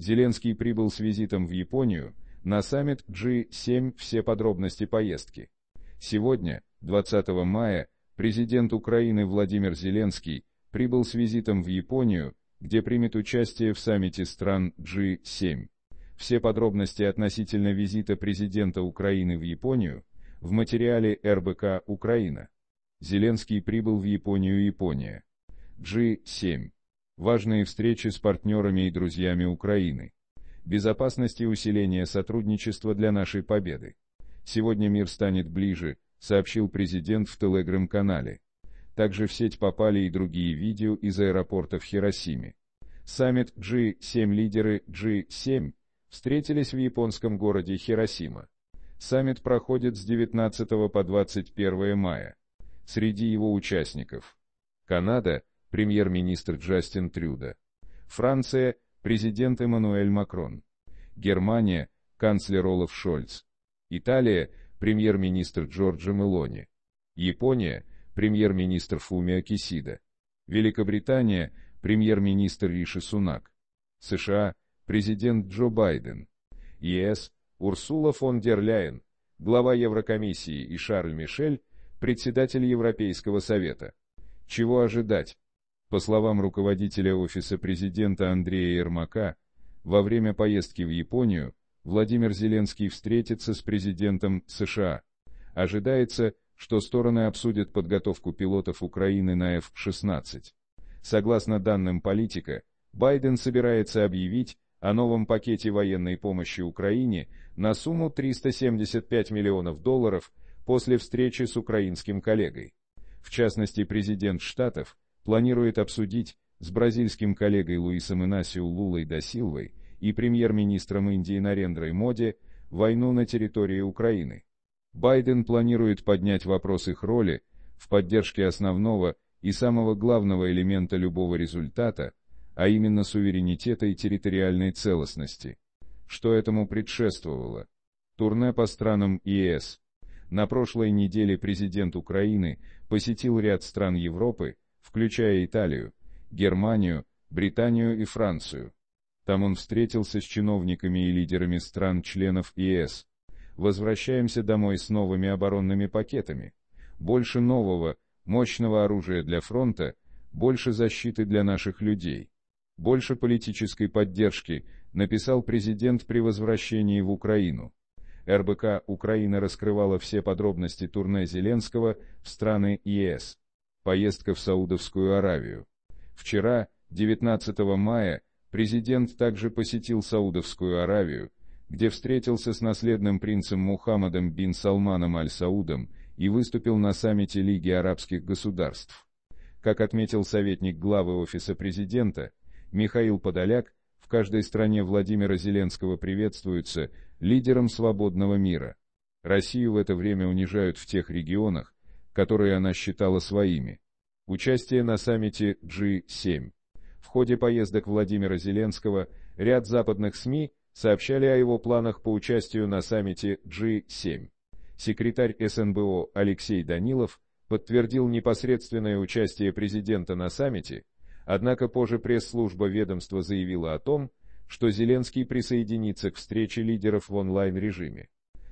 Зеленский прибыл с визитом в Японию на саммит G7 все подробности поездки. Сегодня, 20 мая, президент Украины Владимир Зеленский прибыл с визитом в Японию, где примет участие в саммите стран G7. Все подробности относительно визита президента Украины в Японию в материале РБК «Украина». Зеленский прибыл в Японию Япония. G7 важные встречи с партнерами и друзьями Украины, безопасность и усиление сотрудничества для нашей победы. Сегодня мир станет ближе, сообщил президент в телеграм-канале. Также в сеть попали и другие видео из аэропорта в Хиросиме. Саммит G7 лидеры G7 встретились в японском городе Хиросима. Саммит проходит с 19 по 21 мая. Среди его участников – Канада, премьер-министр Джастин Трюдо, Франция, президент Эммануэль Макрон, Германия, канцлер Олаф Шольц, Италия, премьер-министр Джорджо Мелони, Япония, премьер-министр Фумио Кисида, Великобритания, премьер-министр Риши Сунак, США, президент Джо Байден, ЕС, Урсула фон дер Ляйен, глава Еврокомиссии и Шарль Мишель, председатель Европейского совета. Чего ожидать? По словам руководителя Офиса президента Андрея Ермака, во время поездки в Японию Владимир Зеленский встретится с президентом США. Ожидается, что стороны обсудят подготовку пилотов Украины на F-16. Согласно данным политика, Байден собирается объявить о новом пакете военной помощи Украине на сумму 375 миллионов долларов после встречи с украинским коллегой. В частности, президент Штатов – планирует обсудить с бразильским коллегой Луисом Инасио Лулой да Силвой и премьер-министром Индии Нарендрой Моди войну на территории Украины. Байден планирует поднять вопрос их роли в поддержке основного и самого главного элемента любого результата, а именно суверенитета и территориальной целостности. Что этому предшествовало? Турне по странам ЕС. На прошлой неделе президент Украины посетил ряд стран Европы, включая Италию, Германию, Британию и Францию. Там он встретился с чиновниками и лидерами стран-членов ЕС. Возвращаемся домой с новыми оборонными пакетами. Больше нового, мощного оружия для фронта, больше защиты для наших людей. Больше политической поддержки, написал президент при возвращении в Украину. РБК Украина раскрывала все подробности турне Зеленского в страны ЕС поездка в Саудовскую Аравию. Вчера, 19 мая, президент также посетил Саудовскую Аравию, где встретился с наследным принцем Мухаммадом бин Салманом Аль-Саудом и выступил на саммите Лиги арабских государств. Как отметил советник главы Офиса президента, Михаил Подоляк, в каждой стране Владимира Зеленского приветствуется лидером свободного мира. Россию в это время унижают в тех регионах, которые она считала своими. Участие на саммите G7. В ходе поездок Владимира Зеленского ряд западных СМИ сообщали о его планах по участию на саммите G7. Секретарь СНБО Алексей Данилов подтвердил непосредственное участие президента на саммите, однако позже пресс-служба ведомства заявила о том, что Зеленский присоединится к встрече лидеров в онлайн-режиме.